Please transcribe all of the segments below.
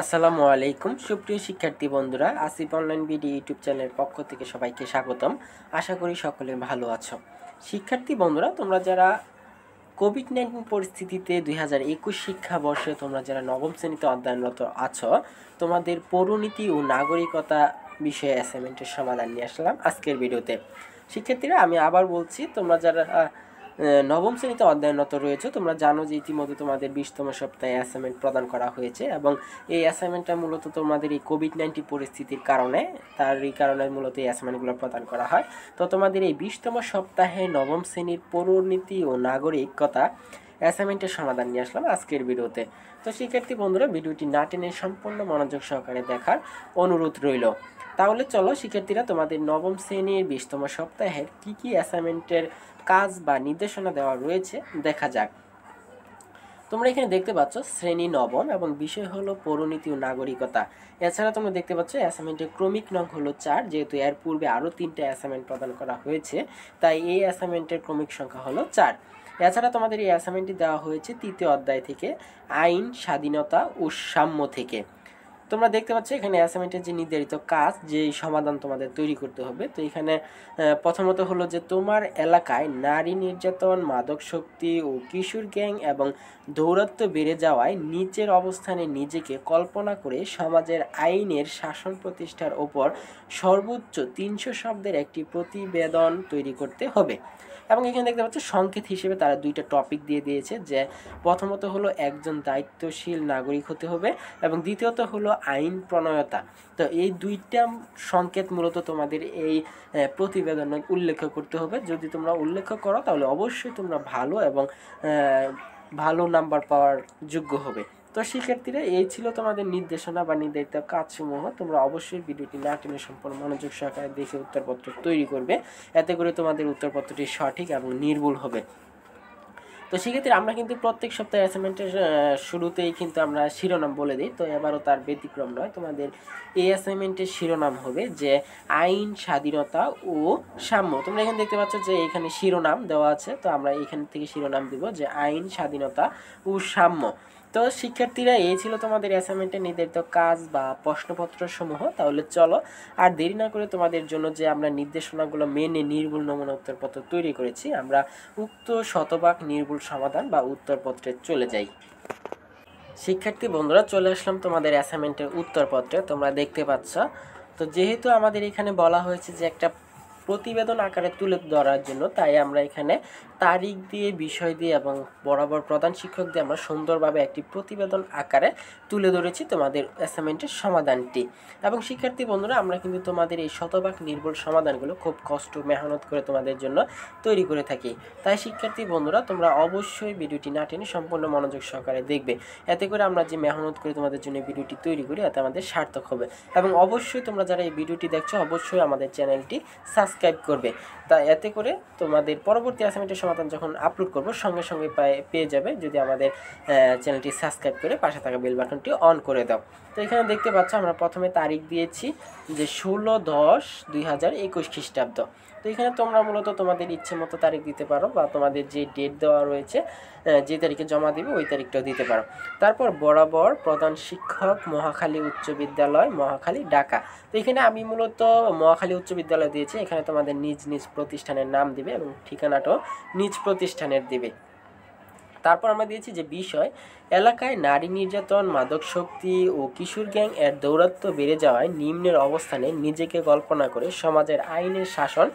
আসসালামু আলাইকুম সুপ্রিয় শিক্ষার্থী বন্ধুরা আসিফ অনলাইন বিডি ইউটিউব চ্যানেলের পক্ষ থেকে সবাইকে স্বাগতম আশা করি সকলে ভালো আছো শিক্ষার্থী বন্ধুরা তোমরা যারা কোভিড নাইন্টিন পরিস্থিতিতে দুই হাজার একুশ শিক্ষাবর্ষে তোমরা যারা নবম শ্রেণীতে অধ্যয়নরত আছো তোমাদের পৌরনীতি ও নাগরিকতা বিষয়ে অ্যাসাইনমেন্টের সমাধান নিয়ে আসলাম আজকের ভিডিওতে শিক্ষার্থীরা আমি আবার বলছি তোমরা যারা নবম শ্রেণীতে অধ্যয়নরত রয়েছে তোমরা জানো যে ইতিমধ্যে তোমাদের বিশতম সপ্তাহে অ্যাসাইনমেন্ট প্রদান করা হয়েছে এবং এই অ্যাসাইনমেন্টটা মূলত তোমাদের এই কোভিড নাইন্টিন পরিস্থিতির কারণে তার এই কারণে মূলত এই অ্যাসাইনমেন্টগুলো প্রদান করা হয় তো তোমাদের এই বিশতম সপ্তাহে নবম শ্রেণীর পৌরনীতি ও নাগরিকতা অ্যাসাইনমেন্টের সমাধান নিয়ে আসলাম আজকের ভিডিওতে তো শিক্ষার্থী বন্ধুরা ভিডিওটি না টেনে সম্পূর্ণ মনোযোগ সহকারে দেখার অনুরোধ রইল তাহলে চলো শিক্ষার্থীরা তোমাদের নবম শ্রেণীর বিশতম সপ্তাহের কি কি অ্যাসাইনমেন্টের কাজ বা নির্দেশনা দেওয়া রয়েছে দেখা যাক তোমরা এখানে দেখতে পাচ্ছ শ্রেণী নবম এবং বিষয় হলো পৌরনীতি ও নাগরিকতা এছাড়া তোমরা দেখতে পাচ্ছ অ্যাসাইনমেন্টের ক্রমিক নং হলো চার যেহেতু এর পূর্বে আরও তিনটা অ্যাসাইনমেন্ট প্রদান করা হয়েছে তাই এই অ্যাসাইনমেন্টের ক্রমিক সংখ্যা হলো চার এছাড়া তোমাদের এই অ্যাসাইনমেন্টটি দেওয়া হয়েছে তৃতীয় অধ্যায় থেকে আইন স্বাধীনতা ও সাম্য থেকে তোমরা দেখতে পাচ্ছ এখানে অ্যাসাইনমেন্টের যে নির্ধারিত কাজ যে সমাধান তোমাদের তৈরি করতে হবে তো এখানে প্রথমত হলো যে তোমার এলাকায় নারী নির্যাতন মাদক শক্তি ও কিশোর গ্যাং এবং দৌরত্ব বেড়ে যাওয়ায় নিচের অবস্থানে নিজেকে কল্পনা করে সমাজের আইনের শাসন প্রতিষ্ঠার ওপর সর্বোচ্চ তিনশো শব্দের একটি প্রতিবেদন তৈরি করতে হবে এবং এখানে দেখতে পাচ্ছি সংকেত হিসেবে তারা দুইটা টপিক দিয়ে দিয়েছে যে প্রথমত হলো একজন দায়িত্বশীল নাগরিক হতে হবে এবং দ্বিতীয়ত হলো আইন প্রণয়তা তো এই দুইটা সংকেত মূলত তোমাদের এই প্রতিবেদনে উল্লেখ করতে হবে যদি তোমরা উল্লেখ করো তাহলে অবশ্যই তোমরা ভালো এবং ভালো নাম্বার পাওয়ার যোগ্য হবে তো শিক্ষার্থীরা এই ছিল তোমাদের নির্দেশনা বা নির্ধারিত কাজসমূহ তোমরা অবশ্যই ভিডিওটি না টেনে সম্পূর্ণ মনোযোগ সহকারে দেখে উত্তরপত্র তৈরি করবে এতে করে তোমাদের উত্তরপত্রটি সঠিক এবং নির্ভুল হবে তো সেক্ষেত্রে আমরা কিন্তু প্রত্যেক সপ্তাহে অ্যাসাইনমেন্টের শুরুতেই কিন্তু আমরা শিরোনাম বলে দিই তো এবারও তার ব্যতিক্রম নয় তোমাদের এই অ্যাসাইনমেন্টের শিরোনাম হবে যে আইন স্বাধীনতা ও সাম্য তোমরা এখানে দেখতে পাচ্ছ যে এখানে শিরোনাম দেওয়া আছে তো আমরা এখান থেকে শিরোনাম দিব যে আইন স্বাধীনতা ও সাম্য তো শিক্ষার্থীরা এই ছিল তোমাদের অ্যাসাইনমেন্টে নির্ধারিত কাজ বা প্রশ্নপত্র সমূহ তাহলে চলো আর দেরি না করে তোমাদের জন্য যে আমরা নির্দেশনাগুলো মেনে নির্ভুল নমুনা উত্তরপত্র তৈরি করেছি আমরা উক্ত শতভাগ নির্ভুল সমাধান বা উত্তরপত্রে চলে যাই শিক্ষার্থী বন্ধুরা চলে আসলাম তোমাদের অ্যাসাইনমেন্টের উত্তরপত্রে তোমরা দেখতে পাচ্ছ তো যেহেতু আমাদের এখানে বলা হয়েছে যে একটা প্রতিবেদন আকারে তুলে ধরার জন্য তাই আমরা এখানে তারিখ দিয়ে বিষয় দিয়ে এবং বরাবর প্রধান শিক্ষক দিয়ে আমরা সুন্দরভাবে একটি প্রতিবেদন আকারে তুলে ধরেছি তোমাদের অ্যাসাইনমেন্টের সমাধানটি এবং শিক্ষার্থী বন্ধুরা আমরা কিন্তু তোমাদের এই শতভাগ নির্ভুল সমাধানগুলো খুব কষ্ট মেহনত করে তোমাদের জন্য তৈরি করে থাকি তাই শিক্ষার্থী বন্ধুরা তোমরা অবশ্যই ভিডিওটি না টেনে সম্পূর্ণ মনোযোগ সহকারে দেখবে এতে করে আমরা যে মেহনত করে তোমাদের জন্য ভিডিওটি তৈরি করি এতে আমাদের সার্থক হবে এবং অবশ্যই তোমরা যারা এই ভিডিওটি দেখছো অবশ্যই আমাদের চ্যানেলটি সাবস্ক্রাইব করবে তা এতে করে তোমাদের পরবর্তী অ্যাসাইনমেন্টের সমাধান যখন আপলোড করব সঙ্গে সঙ্গে পেয়ে যাবে যদি আমাদের চ্যানেলটি সাবস্ক্রাইব করে পাশে থাকা বেল বাটনটি অন করে দাও তো এখানে দেখতে পাচ্ছ আমরা প্রথমে তারিখ দিয়েছি যে ষোলো দশ দুই হাজার একুশ খ্রিস্টাব্দ তো এখানে তোমরা মূলত তোমাদের ইচ্ছে মতো তারিখ দিতে পারো বা তোমাদের যে ডেট দেওয়া রয়েছে যে তারিখে জমা দিবে ওই তারিখটাও দিতে পারো তারপর বরাবর প্রধান শিক্ষক মহাখালী উচ্চ বিদ্যালয় মহাখালী ঢাকা তো এখানে আমি মূলত মহাখালী উচ্চ বিদ্যালয় দিয়েছি এখানে তোমাদের নিজ নিজ প্রতিষ্ঠানের নাম দিবে এবং ঠিকানাটাও নিজ প্রতিষ্ঠানের দিবে তারপর আমরা দিয়েছি যে বিষয় এলাকায় নারী নির্যাতন মাদক শক্তি ও কিশোর গ্যাং এর দৌরাত্ব বেড়ে যাওয়ায় নিম্নের অবস্থানে নিজেকে কল্পনা করে সমাজের আইনের শাসন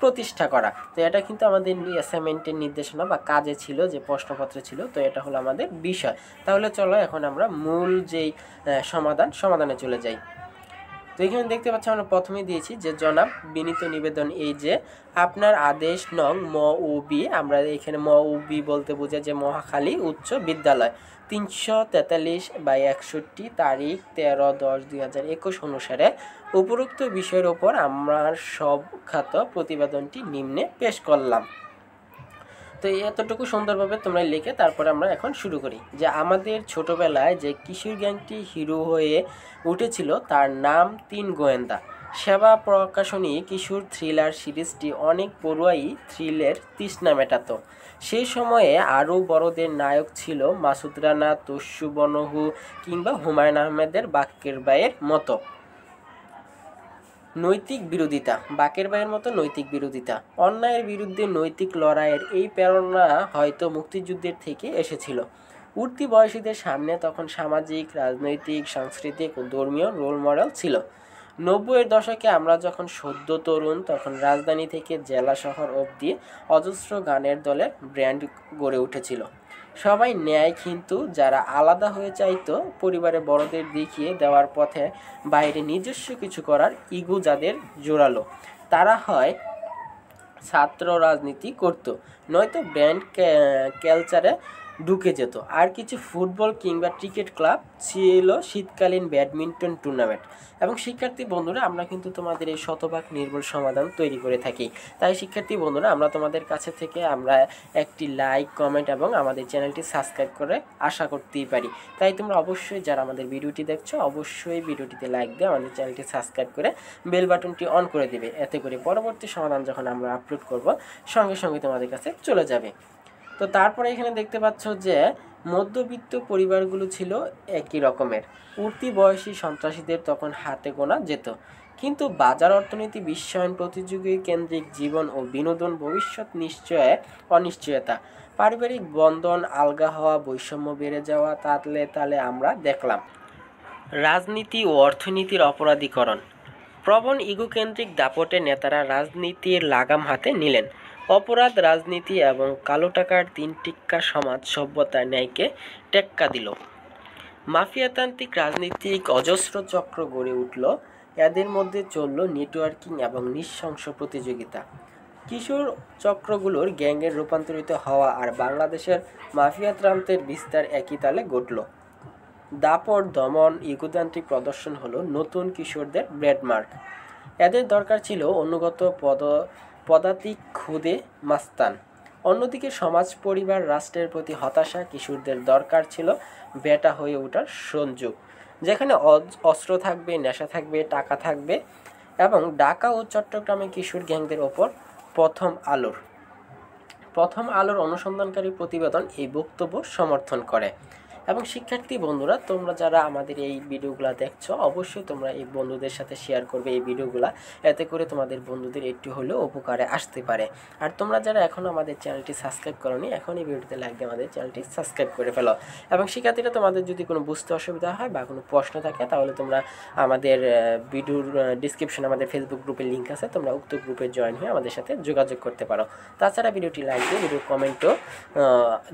প্রতিষ্ঠা করা তো এটা কিন্তু আমাদের অ্যাসাইনমেন্টের নির্দেশনা বা কাজে ছিল যে প্রশ্নপত্রে ছিল তো এটা হলো আমাদের বিষয় তাহলে চলো এখন আমরা মূল যেই সমাধান সমাধানে চলে যাই তো এখানে দেখতে পাচ্ছি আমরা প্রথমে দিয়েছি যে জনাব বিনীত নিবেদন এই যে আপনার আদেশ নং ম ও বি আমরা এখানে ম ও বি বলতে বোঝায় যে মহাখালী উচ্চ বিদ্যালয় তিনশো তেতাল্লিশ বাই একষট্টি তারিখ তেরো দশ দুই হাজার একুশ অনুসারে উপরোক্ত বিষয়ের ওপর আমার সবখ্যাত প্রতিবেদনটি নিম্নে পেশ করলাম তো এতটুকু সুন্দরভাবে তোমরা লিখে তারপরে আমরা এখন শুরু করি যে আমাদের ছোটবেলায় যে কিশোর গ্যাংটি হিরো হয়ে উঠেছিল তার নাম তিন গোয়েন্দা সেবা প্রকাশনী কিশোর থ্রিলার সিরিজটি অনেক পড়ুয়াই থ্রিলের তৃষ্ণা মেটাত সেই সময়ে আরও বড়দের নায়ক ছিল মাসুদ রানা তস্যু বনহু কিংবা হুমায়ুন আহমেদের বাক্যের বায়ের মতো নৈতিক বিরোধিতা বাকের ভাইয়ের মতো নৈতিক বিরোধিতা অন্যায়ের বিরুদ্ধে নৈতিক লড়াইয়ের এই প্রেরণা হয়তো মুক্তিযুদ্ধের থেকে এসেছিল উঠতি বয়সীদের সামনে তখন সামাজিক রাজনৈতিক সাংস্কৃতিক ও ধর্মীয় রোল মডেল ছিল নব্বইয়ের দশকে আমরা যখন সদ্য তরুণ তখন রাজধানী থেকে জেলা শহর অবধি অজস্র গানের দলের ব্র্যান্ড গড়ে উঠেছিল সবাই নেয় কিন্তু যারা আলাদা হয়ে চাইতো পরিবারে বড়দের দেখিয়ে দেওয়ার পথে বাইরে নিজস্ব কিছু করার ইগু যাদের জোরালো তারা হয় ছাত্র রাজনীতি করত নয়তো ব্যান্ড ক্যালচারে ঢুকে যেত আর কিছু ফুটবল কিংবা ক্রিকেট ক্লাব ছিল শীতকালীন ব্যাডমিন্টন টুর্নামেন্ট এবং শিক্ষার্থী বন্ধুরা আমরা কিন্তু তোমাদের এই শতভাগ নির্ভর সমাধান তৈরি করে থাকি তাই শিক্ষার্থী বন্ধুরা আমরা তোমাদের কাছে থেকে আমরা একটি লাইক কমেন্ট এবং আমাদের চ্যানেলটি সাবস্ক্রাইব করে আশা করতেই পারি তাই তোমরা অবশ্যই যারা আমাদের ভিডিওটি দেখছো অবশ্যই ভিডিওটিতে লাইক দিয়ে আমাদের চ্যানেলটি সাবস্ক্রাইব করে বেল বাটনটি অন করে দেবে এতে করে পরবর্তী সমাধান যখন আমরা আপলোড করব সঙ্গে সঙ্গে তোমাদের কাছে চলে যাবে তো তারপরে এখানে দেখতে পাচ্ছ যে মধ্যবিত্ত পরিবারগুলো ছিল একই রকমের উঠতি বয়সী সন্ত্রাসীদের তখন হাতে গোনা যেত কিন্তু বাজার অর্থনীতি বিশ্বায়ন প্রতিযোগী কেন্দ্রিক জীবন ও বিনোদন ভবিষ্যৎ নিশ্চয়ে অনিশ্চয়তা পারিবারিক বন্ধন আলগা হওয়া বৈষম্য বেড়ে যাওয়া তাতলে তালে আমরা দেখলাম রাজনীতি ও অর্থনীতির অপরাধীকরণ প্রবণ ইগোকেন্দ্রিক দাপটে নেতারা রাজনীতির লাগাম হাতে নিলেন অপরাধ রাজনীতি এবং কালো টাকার তিন টিক্কা সমাজ সভ্যতার ন্যায়কে টেক্কা দিল মাফিয়াতান্ত্রিক রাজনীতিক অজস্র চক্র গড়ে উঠল এদের মধ্যে চলল নেটওয়ার্কিং এবং নৃশংস প্রতিযোগিতা কিশোর চক্রগুলোর গ্যাংয়ের রূপান্তরিত হওয়া আর বাংলাদেশের মাফিয়াত্রান্তের বিস্তার একই তালে ঘটল দাপট দমন ইগোতান্ত্রিক প্রদর্শন হলো নতুন কিশোরদের ব্রেডমার্ক এদের দরকার ছিল অনুগত পদ পদাতিক খুদে মাস্তান অন্যদিকে সমাজ পরিবার রাষ্ট্রের প্রতি হতাশা কিশোরদের দরকার ছিল বেটা হয়ে ওঠার সংযোগ যেখানে অস্ত্র থাকবে নেশা থাকবে টাকা থাকবে এবং ঢাকা ও চট্টগ্রামে কিশোর গ্যাংদের ওপর প্রথম আলোর প্রথম আলোর অনুসন্ধানকারী প্রতিবেদন এই বক্তব্য সমর্থন করে এবং শিক্ষার্থী বন্ধুরা তোমরা যারা আমাদের এই ভিডিওগুলো দেখছো অবশ্যই তোমরা এই বন্ধুদের সাথে শেয়ার করবে এই ভিডিওগুলো এতে করে তোমাদের বন্ধুদের একটু হলেও উপকারে আসতে পারে আর তোমরা যারা এখন আমাদের চ্যানেলটি সাবস্ক্রাইব করোনি এখন এই ভিডিওতে লাইক দিয়ে আমাদের চ্যানেলটি সাবস্ক্রাইব করে ফেলো এবং শিক্ষার্থীরা তোমাদের যদি কোনো বুঝতে অসুবিধা হয় বা কোনো প্রশ্ন থাকে তাহলে তোমরা আমাদের ভিডিওর ডিসক্রিপশনে আমাদের ফেসবুক গ্রুপের লিঙ্ক আছে তোমরা উক্ত গ্রুপে জয়েন হয়ে আমাদের সাথে যোগাযোগ করতে পারো তাছাড়া ভিডিওটি লাইক দিয়ে ভিডিও কমেন্টও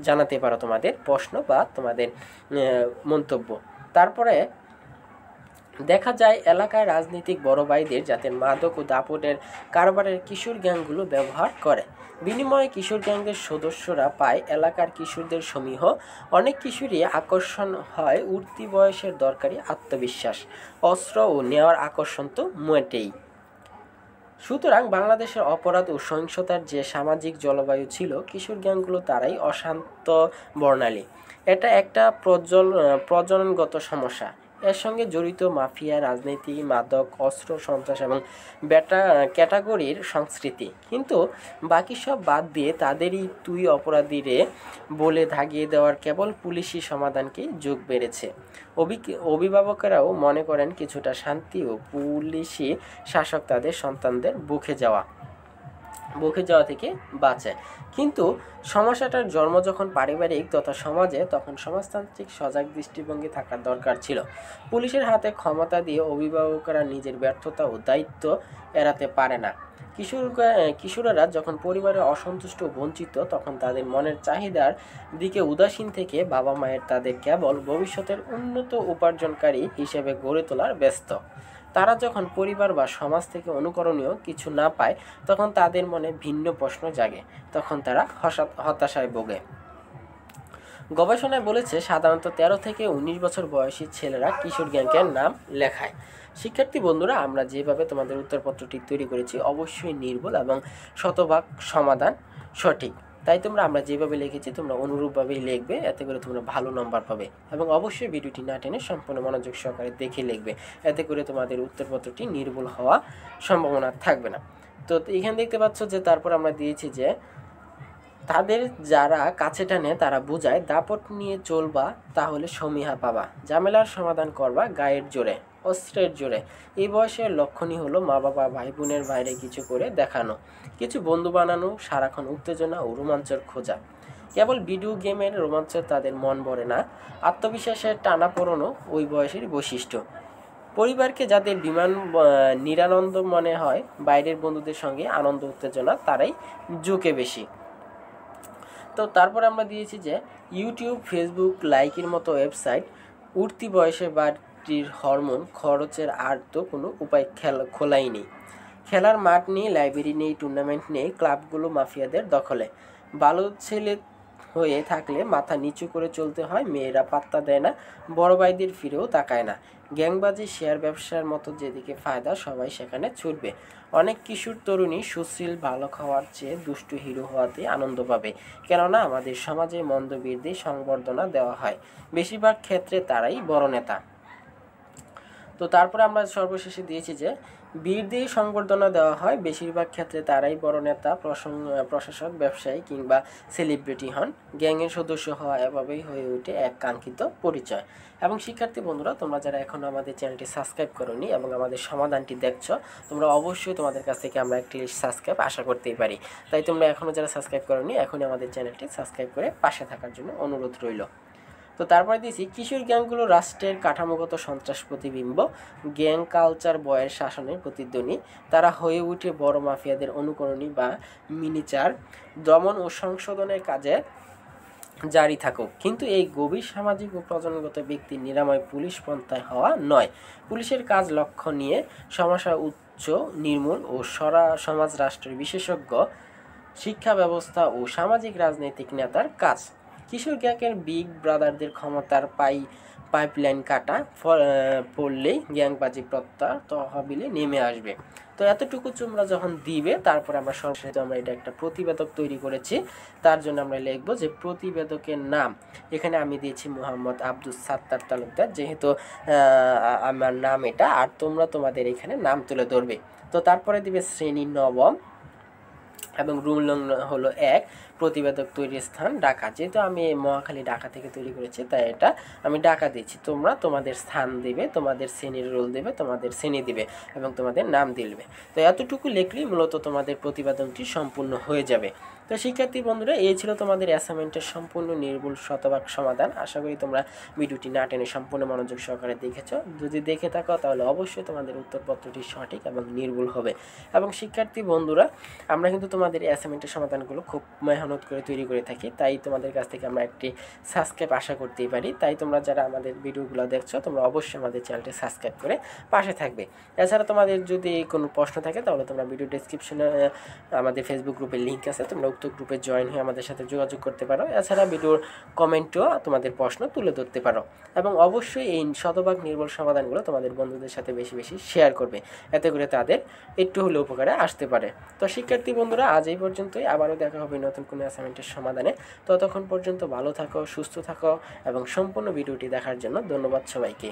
জানাতে পারো তোমাদের প্রশ্ন বা তোমাদের মন্তব্য তারপরে দেখা যায় এলাকায় রাজনৈতিক বড় ভাইদের যাতে মাদক ও দাপটের কারবারের কিশোর গ্যাংগুলো ব্যবহার করে বিনিময়ে কিশোর গ্যাংয়ের সদস্যরা পায় এলাকার কিশোরদের সমীহ অনেক কিশোরই আকর্ষণ হয় উঠতি বয়সের দরকারি আত্মবিশ্বাস অস্ত্র ও নেওয়ার আকর্ষণ তো মোটেই সুতরাং বাংলাদেশের অপরাধ ও সহিংসতার যে সামাজিক জলবায়ু ছিল কিশোর গ্যাংগুলো তারাই অশান্ত বর্ণালী এটা একটা প্রজ্বল প্রজননগত সমস্যা এর সঙ্গে জড়িত মাফিয়া রাজনীতি মাদক অস্ত্র সন্ত্রাস এবং ব্যাটা ক্যাটাগরির সংস্কৃতি কিন্তু বাকি সব বাদ দিয়ে তাদেরই তুই অপরাধীরে বলে ধাগিয়ে দেওয়ার কেবল পুলিশি সমাধানকে যোগ বেড়েছে অভিভাবকেরাও মনে করেন কিছুটা শান্তি ও পুলিশি শাসক তাদের সন্তানদের বুকে যাওয়া বকে যাওয়া থেকে বাঁচে কিন্তু সমস্যাটার জন্ম যখন পারিবারিক তথা সমাজে তখন সমাজতান্ত্রিক সজাগ দৃষ্টিভঙ্গি থাকার দরকার ছিল পুলিশের হাতে ক্ষমতা দিয়ে অভিভাবকরা নিজের ব্যর্থতা ও দায়িত্ব এড়াতে পারে না কিশোর কিশোরেরা যখন পরিবারে অসন্তুষ্ট বঞ্চিত তখন তাদের মনের চাহিদার দিকে উদাসীন থেকে বাবা মায়ের তাদের কেবল ভবিষ্যতের উন্নত উপার্জনকারী হিসেবে গড়ে তোলার ব্যস্ত তারা যখন পরিবার বা সমাজ থেকে অনুকরণীয় কিছু না পায় তখন তাদের মনে ভিন্ন প্রশ্ন জাগে তখন তারা হতাশায় ভোগে গবেষণায় বলেছে সাধারণত ১৩ থেকে ১৯ বছর বয়সী ছেলেরা কিশোর গ্যাংকের নাম লেখায় শিক্ষার্থী বন্ধুরা আমরা যেভাবে তোমাদের উত্তরপত্রটি তৈরি করেছি অবশ্যই নির্ভুল এবং শতভাগ সমাধান সঠিক তাই তোমরা আমরা যেভাবে লিখেছি তোমরা অনুরূপভাবেই লিখবে এতে করে তোমরা ভালো নম্বর পাবে এবং অবশ্যই ভিডিওটি না টেনে সম্পূর্ণ মনোযোগ সহকারে দেখে লিখবে এতে করে তোমাদের উত্তরপত্রটি নির্ভুল হওয়া সম্ভাবনা থাকবে না তো এখানে দেখতে পাচ্ছ যে তারপর আমরা দিয়েছি যে তাদের যারা কাছে টানে তারা বোঝায় দাপট নিয়ে চলবা তাহলে সমীহা পাবা ঝামেলার সমাধান করবা গায়ের জোরে অস্ত্রের জোরে এই বয়সের লক্ষণই হলো মা বাবা ভাই বোনের বাইরে কিছু করে দেখানো কিছু বন্ধু বানানো সারাক্ষণ উত্তেজনা ও রোমাঞ্চর খোঁজা কেবল ভিডিও গেমের রোমাঞ্চ তাদের মন ভরে না আত্মবিশ্বাসের টানা পড়ানো ওই বয়সের বৈশিষ্ট্য পরিবারকে যাদের বিমান নিরানন্দ মনে হয় বাইরের বন্ধুদের সঙ্গে আনন্দ উত্তেজনা তারাই ঝুঁকে বেশি তো তারপরে আমরা দিয়েছি যে ইউটিউব ফেসবুক লাইকের মতো ওয়েবসাইট উঠতি বয়সে বা স্ত্রীর হরমোন খরচের আর তো কোনো উপায় খেলা খোলাই নেই খেলার মাঠ নেই লাইব্রেরি নেই টুর্নামেন্ট নেই ক্লাবগুলো মাফিয়াদের দখলে ভালো ছেলে হয়ে থাকলে মাথা নিচু করে চলতে হয় মেয়েরা পাত্তা দেয় না বড় ভাইদের ফিরেও তাকায় না গ্যাংবাজি শেয়ার ব্যবসার মতো যেদিকে ফায়দা সবাই সেখানে ছুটবে অনেক কিশোর তরুণী সুশীল ভালো খাওয়ার চেয়ে দুষ্টু হিরো হওয়াতে আনন্দ পাবে কেননা আমাদের সমাজে মন্দবীরদের সংবর্ধনা দেওয়া হয় বেশিরভাগ ক্ষেত্রে তারাই বড় নেতা তো তারপরে আমরা সর্বশেষে দিয়েছি যে বীর দিয়ে সংবর্ধনা দেওয়া হয় বেশিরভাগ ক্ষেত্রে তারাই বড় নেতা প্রশাসক ব্যবসায়ী কিংবা সেলিব্রিটি হন গ্যাংয়ের সদস্য হওয়া এভাবেই হয়ে ওঠে এক কাঙ্ক্ষিত পরিচয় এবং শিক্ষার্থী বন্ধুরা তোমরা যারা এখন আমাদের চ্যানেলটি সাবস্ক্রাইব করনি এবং আমাদের সমাধানটি দেখছ তোমরা অবশ্যই তোমাদের কাছ থেকে আমরা একটি সাবস্ক্রাইব আশা করতেই পারি তাই তোমরা এখনও যারা সাবস্ক্রাইব করনি এখনই আমাদের চ্যানেলটি সাবস্ক্রাইব করে পাশে থাকার জন্য অনুরোধ রইল তো তারপরে দিয়েছি কিশোর গ্যাংগুলো রাষ্ট্রের কাঠামোগত সন্ত্রাস প্রতিবিম্ব গ্যাং কালচার বয়ের শাসনের প্রতিধ্বনি তারা হয়ে উঠে বড় মাফিয়াদের অনুকরণী বা মিনিচার দমন ও সংশোধনের কাজে জারি থাকুক কিন্তু এই গভীর সামাজিক ও প্রজনগত ব্যক্তির নিরাময় পুলিশ পন্থায় হওয়া নয় পুলিশের কাজ লক্ষ্য নিয়ে সমস্যা উচ্চ নির্মূল ও সরা সমাজ রাষ্ট্রের বিশেষজ্ঞ শিক্ষা ব্যবস্থা ও সামাজিক রাজনৈতিক নেতার কাজ কিশোর গ্যাংয়ের বিগ ব্রাদারদের ক্ষমতার পাই পাইপলাইন কাটা পড়লেই গ্যাংবাজি প্রত্যাহার তহবিলে নেমে আসবে তো এতটুকু চুমরা যখন দিবে তারপরে আমরা সর্বশেষ আমরা এটা একটা প্রতিবেদক তৈরি করেছি তার জন্য আমরা লিখব যে প্রতিবেদকের নাম এখানে আমি দিয়েছি মোহাম্মদ আব্দুল সাত্তার তালুকদার যেহেতু আমার নাম এটা আর তোমরা তোমাদের এখানে নাম তুলে ধরবে তো তারপরে দিবে শ্রেণী নবম এবং রুম লং হলো এক প্রতিবেদক তৈরির স্থান ঢাকা যেহেতু আমি এই মহাখালী ঢাকা থেকে তৈরি করেছি তাই এটা আমি ঢাকা দিচ্ছি তোমরা তোমাদের স্থান দেবে তোমাদের শ্রেণীর রোল দেবে তোমাদের শ্রেণী দিবে এবং তোমাদের নাম দিলবে তো এতটুকু লিখলেই মূলত তোমাদের প্রতিবেদনটি সম্পূর্ণ হয়ে যাবে তো শিক্ষার্থী বন্ধুরা এই ছিল তোমাদের অ্যাসাইনমেন্টের সম্পূর্ণ নির্ভুল শতভাগ সমাধান আশা করি তোমরা ভিডিওটি না টেনে সম্পূর্ণ মনোযোগ সহকারে দেখেছো যদি দেখে থাকো তাহলে অবশ্যই তোমাদের উত্তরপত্রটি সঠিক এবং নির্ভুল হবে এবং শিক্ষার্থী বন্ধুরা আমরা কিন্তু তোমাদের অ্যাসাইনমেন্টের সমাধানগুলো খুব মেহনত করে তৈরি করে থাকি তাই তোমাদের কাছ থেকে আমরা একটি সাবস্ক্রাইব আশা করতেই পারি তাই তোমরা যারা আমাদের ভিডিওগুলো দেখছো তোমরা অবশ্যই আমাদের চ্যানেলটি সাবস্ক্রাইব করে পাশে থাকবে এছাড়া তোমাদের যদি কোনো প্রশ্ন থাকে তাহলে তোমরা ভিডিও ডেসক্রিপশনে আমাদের ফেসবুক গ্রুপের লিঙ্ক আছে তোমরা ফেসবুক গ্রুপে জয়েন হয়ে আমাদের সাথে যোগাযোগ করতে পারো এছাড়া ভিডিওর কমেন্টও তোমাদের প্রশ্ন তুলে ধরতে পারো এবং অবশ্যই এই শতভাগ নির্ভর সমাধানগুলো তোমাদের বন্ধুদের সাথে বেশি বেশি শেয়ার করবে এতে করে তাদের একটু হলেও উপকারে আসতে পারে তো শিক্ষার্থী বন্ধুরা আজ এই পর্যন্তই আবারও দেখা হবে নতুন কোনো অ্যাসাইনমেন্টের সমাধানে ততক্ষণ পর্যন্ত ভালো থাকো সুস্থ থাকো এবং সম্পূর্ণ ভিডিওটি দেখার জন্য ধন্যবাদ সবাইকে